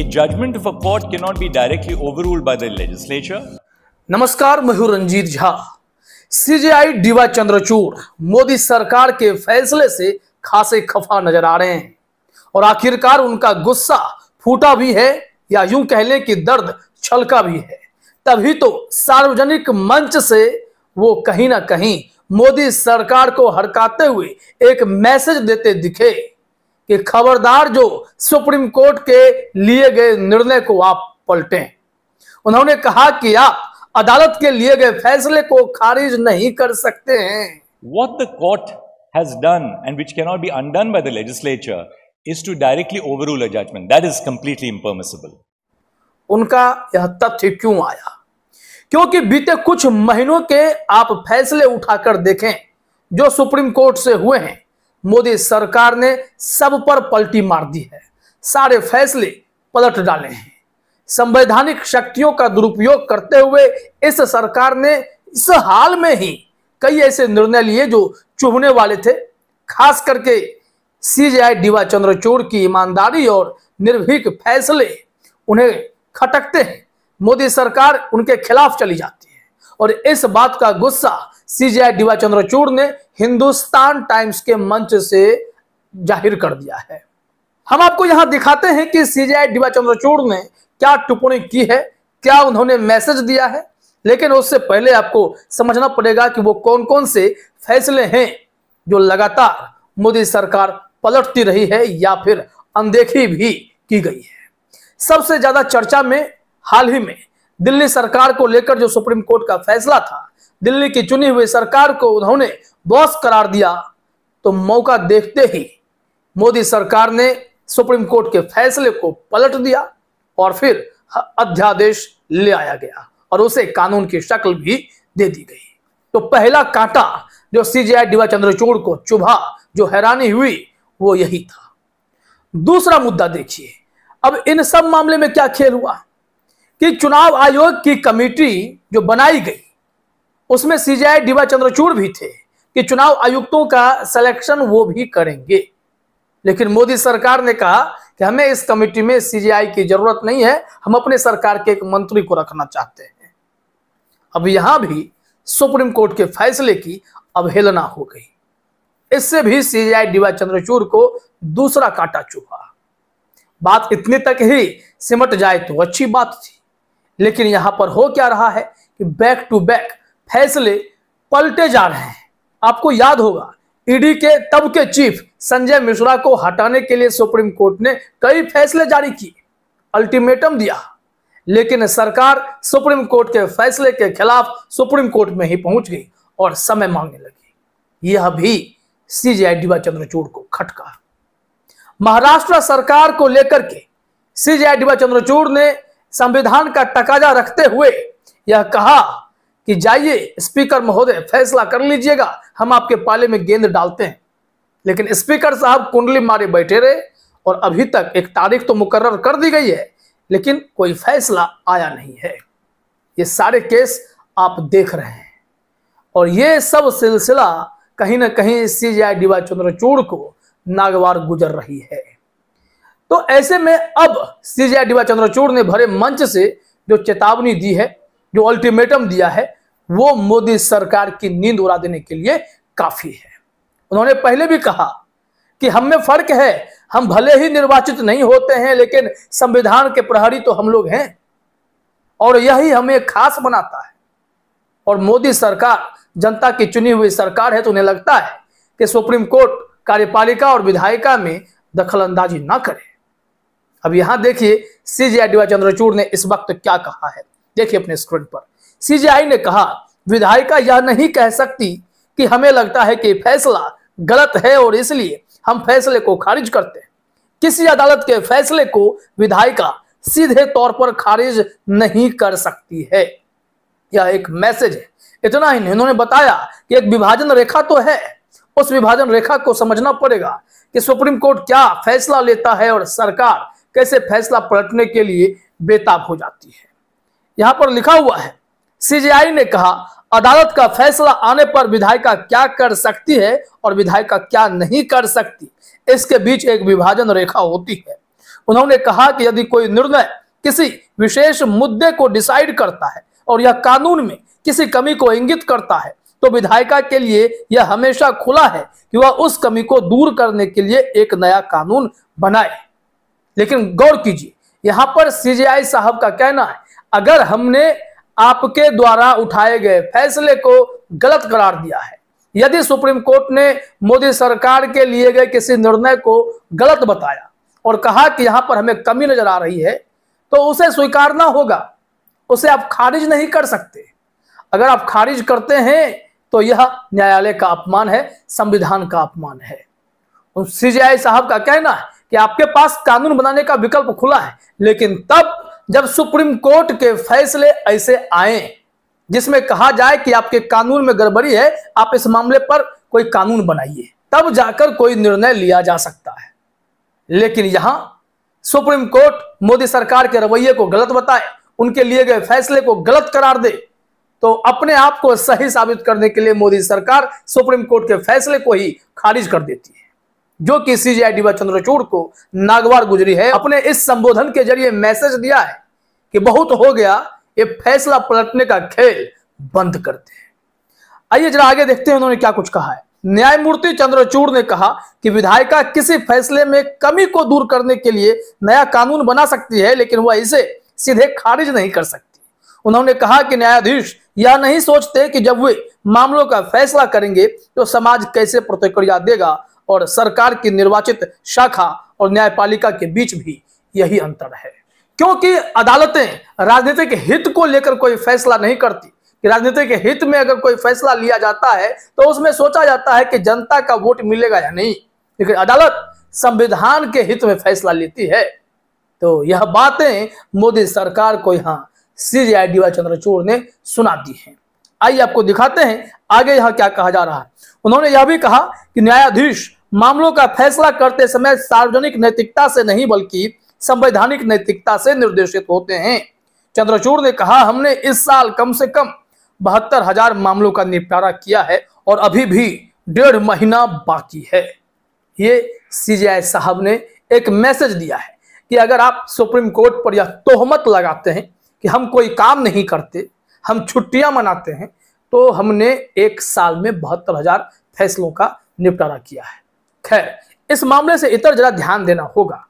A judgment of a court cannot be directly overruled by the legislature. नमस्कार मैं हूं Ranjit Jha CJI D Y Chandrachud Modi सरकार के फैसले से खासे खफा नजर आ रहे हैं और आखिरकार उनका गुस्सा फूटा भी है या यूं कह लें कि दर्द छलका भी है तभी तो सार्वजनिक मंच से वो कहीं ना कहीं मोदी सरकार को हड़काते हुए एक मैसेज देते दिखे कि खबरदार जो सुप्रीम कोर्ट के लिए गए निर्णय को आप पलटें उन्होंने कहा कि आप अदालत के लिए गए फैसले को खारिज नहीं कर सकते हैं what the court has done and which not be undone by the legislature is to directly overrule judgment that is completely impermissible उनका यह तथ्य क्यों आया क्योंकि बीते कुछ महीनों के आप फैसले उठाकर देखें जो सुप्रीम कोर्ट से हुए हैं मोदी सरकार ने सब पर पलटी मार दी है सारे फैसले पलट डाले हैं संवैधानिक शक्तियों का दुरुपयोग करते हुए इस सरकार ने इस हाल में ही कई ऐसे निर्णय लिए जो चुभने वाले थे खास करके सीजेआई डीवा चंद्रचूड़ की ईमानदारी और निर्भीक फैसले उन्हें खटकते हैं मोदी सरकार उनके खिलाफ चली जाती है और इस बात का गुस्सा सीजीआई डीवा चंद्रचूड़ ने हिंदुस्तान टाइम्स के मंच से जाहिर कर दिया है हम आपको यहां दिखाते हैं कि सीजीआई डीवा चंद्रचूड़ ने क्या टिप्पणी की है क्या उन्होंने मैसेज दिया है लेकिन उससे पहले आपको समझना पड़ेगा कि वो कौन कौन से फैसले हैं जो लगातार मोदी सरकार पलटती रही है या फिर अनदेखी भी की गई है सबसे ज्यादा चर्चा में हाल ही में दिल्ली सरकार को लेकर जो सुप्रीम कोर्ट का फैसला था दिल्ली की चुनी हुई सरकार को उन्होंने बॉस करार दिया तो मौका देखते ही मोदी सरकार ने सुप्रीम कोर्ट के फैसले को पलट दिया और फिर अध्यादेश ले आया गया और उसे कानून की शक्ल भी दे दी गई तो पहला कांटा जो सीजीआई डीवा चंद्रचूड़ को चुभा जो हैरानी हुई वो यही था दूसरा मुद्दा देखिए अब इन सब मामले में क्या खेल हुआ कि चुनाव आयोग की कमेटी जो बनाई गई उसमें सीजीआई डीवा चंद्रचूड़ भी थे कि चुनाव आयुक्तों का सिलेक्शन वो भी करेंगे लेकिन मोदी सरकार ने कहा कि हमें इस कमेटी में सीजीआई की जरूरत नहीं है हम अपने सरकार के एक मंत्री को रखना चाहते हैं अब यहां भी सुप्रीम कोर्ट के फैसले की अवहेलना हो गई इससे भी सीजीआई डीवा चंद्रचूड़ को दूसरा कांटा चुहा बात इतने तक ही सिमट जाए तो अच्छी बात थी लेकिन यहां पर हो क्या रहा है कि बैक टू बैक फैसले पलटे जा रहे हैं आपको याद होगा ईडी e के तब के चीफ संजय मिश्रा को हटाने के लिए सुप्रीम कोर्ट ने कई फैसले जारी किए अल्टीमेटम दिया लेकिन सरकार सुप्रीम कोर्ट के फैसले के खिलाफ सुप्रीम कोर्ट में ही पहुंच गई और समय मांगने लगी यह भी सीजीआई डीवा चंद्रचूड़ को खटका महाराष्ट्र सरकार को लेकर के सीजीआई डीवा चंद्रचूड़ ने संविधान का टकाजा रखते हुए यह कहा कि जाइए स्पीकर महोदय फैसला कर लीजिएगा हम आपके पाले में गेंद डालते हैं लेकिन स्पीकर साहब कुंडली मारे बैठे रहे और अभी तक एक तारीख तो मुकर्र कर दी गई है लेकिन कोई फैसला आया नहीं है ये सारे केस आप देख रहे हैं और ये सब सिलसिला कहीं ना कहीं सी जी आई डीवाई चंद्रचूड़ को नागवार गुजर रही है तो ऐसे में अब सीजे डीवा चंद्रचूड़ ने भरे मंच से जो चेतावनी दी है जो अल्टीमेटम दिया है वो मोदी सरकार की नींद उड़ा देने के लिए काफी है उन्होंने पहले भी कहा कि हम में फर्क है हम भले ही निर्वाचित नहीं होते हैं लेकिन संविधान के प्रहरी तो हम लोग हैं और यही हमें खास बनाता है और मोदी सरकार जनता की चुनी हुई सरकार है तो उन्हें लगता है कि सुप्रीम कोर्ट कार्यपालिका और विधायिका में दखल अंदाजी ना करे अब यहां देखिए सीजीआई चंद्रचूड़ ने इस वक्त क्या कहा है देखिए अपने स्क्रीन पर सीजीआई ने कहा विधायिका यह नहीं कह सकती कि हमें लगता है कि फैसला गलत है और इसलिए हम फैसले को खारिज करते हैं किसी अदालत के फैसले को विधायिका सीधे तौर पर खारिज नहीं कर सकती है यह एक मैसेज है इतना ही इन्होंने बताया कि एक विभाजन रेखा तो है उस विभाजन रेखा को समझना पड़ेगा कि सुप्रीम कोर्ट क्या फैसला लेता है और सरकार कैसे फैसला पलटने के लिए बेताब हो जाती है यहां पर लिखा हुआ है सीजीआई ने कहा अदालत का फैसला आने पर विधायिका क्या कर सकती है और विधायिका क्या नहीं कर सकती इसके बीच एक विभाजन रेखा होती है उन्होंने कहा कि यदि कोई निर्णय किसी विशेष मुद्दे को डिसाइड करता है और यह कानून में किसी कमी को इंगित करता है तो विधायिका के लिए यह हमेशा खुला है कि वह उस कमी को दूर करने के लिए एक नया कानून बनाए लेकिन गौर कीजिए यहां पर सीजेआई साहब का कहना है अगर हमने आपके द्वारा उठाए गए फैसले को गलत करार दिया है यदि सुप्रीम कोर्ट ने मोदी सरकार के लिए गए किसी निर्णय को गलत बताया और कहा कि यहां पर हमें कमी नजर आ रही है तो उसे स्वीकारना होगा उसे आप खारिज नहीं कर सकते अगर आप खारिज करते हैं तो यह न्यायालय का अपमान है संविधान का अपमान है सीजीआई साहब का कहना है कि आपके पास कानून बनाने का विकल्प खुला है लेकिन तब जब सुप्रीम कोर्ट के फैसले ऐसे आए जिसमें कहा जाए कि आपके कानून में गड़बड़ी है आप इस मामले पर कोई कानून बनाइए तब जाकर कोई निर्णय लिया जा सकता है लेकिन यहां सुप्रीम कोर्ट मोदी सरकार के रवैये को गलत बताए उनके लिए गए फैसले को गलत करार दे तो अपने आप को सही साबित करने के लिए मोदी सरकार सुप्रीम कोर्ट के फैसले को ही खारिज कर देती है जो कि सीजीआई डीवा चंद्रचूड़ को नागवार गुजरी है अपने इस संबोधन के जरिए मैसेज दिया है कि बहुत हो गया ये फैसला पलटने का खेल बंद करते हैं आइए जरा आगे देखते हैं उन्होंने क्या कुछ कहा है न्यायमूर्ति चंद्रचूड़ ने कहा कि विधायिका किसी फैसले में कमी को दूर करने के लिए नया कानून बना सकती है लेकिन वह इसे सीधे खारिज नहीं कर सकती उन्होंने कहा कि न्यायाधीश यह नहीं सोचते कि जब वे मामलों का फैसला करेंगे तो समाज कैसे प्रतिक्रिया देगा और सरकार की निर्वाचित शाखा और न्यायपालिका के बीच भी यही अंतर है क्योंकि अदालतें राजनीतिक हित को लेकर कोई फैसला नहीं करती कि राजनीति के हित में अगर कोई फैसला लिया जाता है तो उसमें सोचा जाता है कि जनता का वोट मिलेगा या नहीं लेकिन अदालत संविधान के हित में फैसला लेती है तो यह बातें मोदी सरकार को यहाँ सीजीआई वाई चंद्रचूड़ ने सुना दी है आइए आपको दिखाते हैं आगे यहां क्या कहा जा रहा है उन्होंने यह भी कहा कि न्यायाधीश मामलों का फैसला करते समय सार्वजनिक नैतिकता से नहीं बल्कि संवैधानिक नैतिकता से निर्देशित होते हैं चंद्रचूड़ ने कहा हमने इस साल कम से कम बहत्तर हजार मामलों का निपटारा किया है और अभी भी डेढ़ महीना बाकी है ये सीजीआई साहब ने एक मैसेज दिया है कि अगर आप सुप्रीम कोर्ट पर यह तोहमत लगाते हैं कि हम कोई काम नहीं करते हम छुट्टियां मनाते हैं तो हमने एक साल में बहत्तर हजार फैसलों का निपटारा किया है खैर इस मामले से इतर जरा ध्यान देना होगा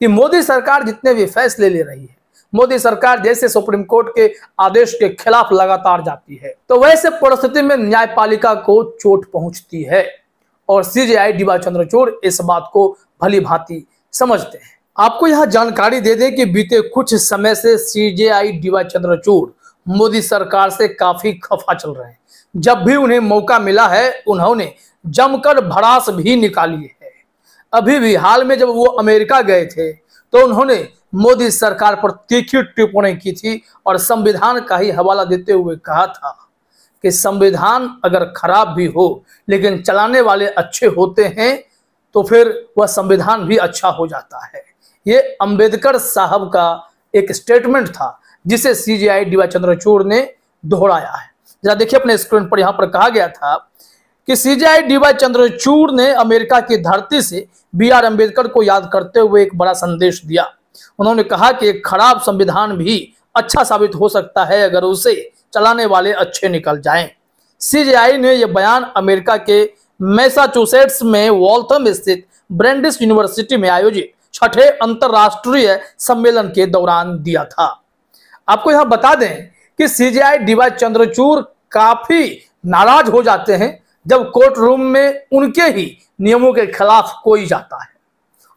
कि मोदी सरकार जितने भी फैसले ले रही है मोदी सरकार जैसे सुप्रीम कोर्ट के आदेश के खिलाफ लगातार जाती है तो वैसे परिस्थिति में न्यायपालिका को चोट पहुंचती है और सीजेआई डीवा चंद्रचूड़ इस बात को भली भांति समझते हैं आपको यह जानकारी दे दें कि बीते कुछ समय से सीजेआई डीवा चंद्रचूड़ मोदी सरकार से काफी खफा चल रहे हैं जब भी उन्हें मौका मिला है उन्होंने जमकर भड़ास भी निकाली है अभी भी हाल में जब वो अमेरिका गए थे तो उन्होंने मोदी सरकार पर तीखी टिप्पणी की थी और संविधान का ही हवाला देते हुए कहा था कि संविधान अगर खराब भी हो लेकिन चलाने वाले अच्छे होते हैं तो फिर वह संविधान भी अच्छा हो जाता है ये अंबेडकर साहब का एक स्टेटमेंट था जिसे C J I D Y Chandrachud ने दोहराया है जरा देखिए अपने स्क्रीन पर यहां पर कहा गया था कि सीजीआई डीवाई चंद्रचूड़ ने अमेरिका की धरती से बी आर अम्बेडकर को याद करते हुए एक बड़ा संदेश दिया उन्होंने कहा कि एक खराब संविधान भी अच्छा साबित हो सकता है अगर उसे चलाने वाले अच्छे निकल जाए सीजीआई ने यह बयान अमेरिका के मैसाचुसेट्स में वॉल्थम स्थित ब्रेंडिस यूनिवर्सिटी में आयोजित छठे अंतर्राष्ट्रीय सम्मेलन के दौरान दिया था आपको यहां बता दें कि सीजीआई डीवाई चंद्रचूर काफी नाराज हो जाते हैं जब कोर्ट रूम में उनके ही नियमों के खिलाफ कोई जाता है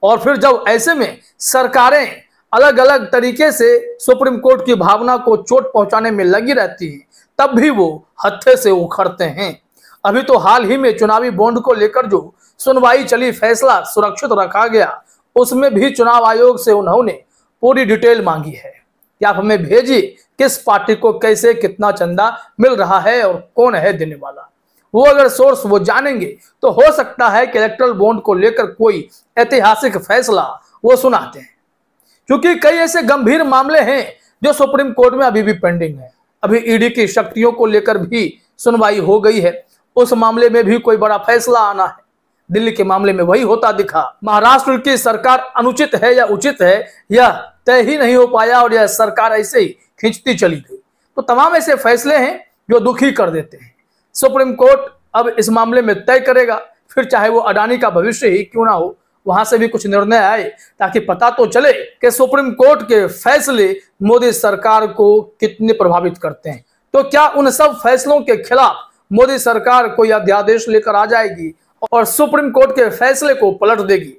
और फिर जब ऐसे में सरकारें अलग अलग तरीके से सुप्रीम कोर्ट की भावना को चोट पहुंचाने में लगी रहती हैं तब भी वो हत्थे से उखड़ते हैं अभी तो हाल ही में चुनावी बॉन्ड को लेकर जो सुनवाई चली फैसला सुरक्षित रखा गया उसमें भी चुनाव आयोग से उन्होंने पूरी डिटेल मांगी है कि आप हमें भेजिए किस पार्टी को कैसे कितना चंदा मिल रहा है और कौन है देने वाला वो अगर सोर्स वो जानेंगे तो हो सकता है कि इलेक्ट्रल बॉन्ड को लेकर कोई ऐतिहासिक फैसला वो सुनाते हैं क्योंकि कई ऐसे गंभीर मामले हैं जो सुप्रीम कोर्ट में अभी भी पेंडिंग है अभी ईडी की शक्तियों को लेकर भी सुनवाई हो गई है उस मामले में भी कोई बड़ा फैसला आना है दिल्ली के मामले में वही होता दिखा महाराष्ट्र की सरकार अनुचित है या उचित है यह तय ही नहीं हो पाया और यह सरकार ऐसे ही खींचती चली गई तो तमाम ऐसे फैसले हैं जो दुखी कर देते हैं सुप्रीम कोर्ट अब इस मामले में तय करेगा फिर चाहे वो अडानी का भविष्य ही क्यों ना हो वहां से भी कुछ निर्णय आए ताकि पता तो चले कि सुप्रीम कोर्ट के फैसले मोदी सरकार को कितने प्रभावित करते हैं तो क्या उन सब फैसलों के खिलाफ मोदी सरकार कोई अध्यादेश लेकर आ जाएगी और सुप्रीम कोर्ट के फैसले को पलट देगी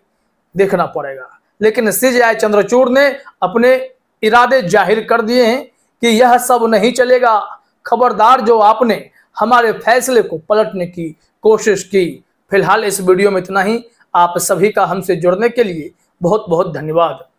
देखना पड़ेगा लेकिन सीजेआई चंद्रचूड़ ने अपने इरादे जाहिर कर दिए हैं कि यह सब नहीं चलेगा खबरदार जो आपने हमारे फैसले को पलटने की कोशिश की फिलहाल इस वीडियो में इतना ही आप सभी का हमसे जुड़ने के लिए बहुत बहुत धन्यवाद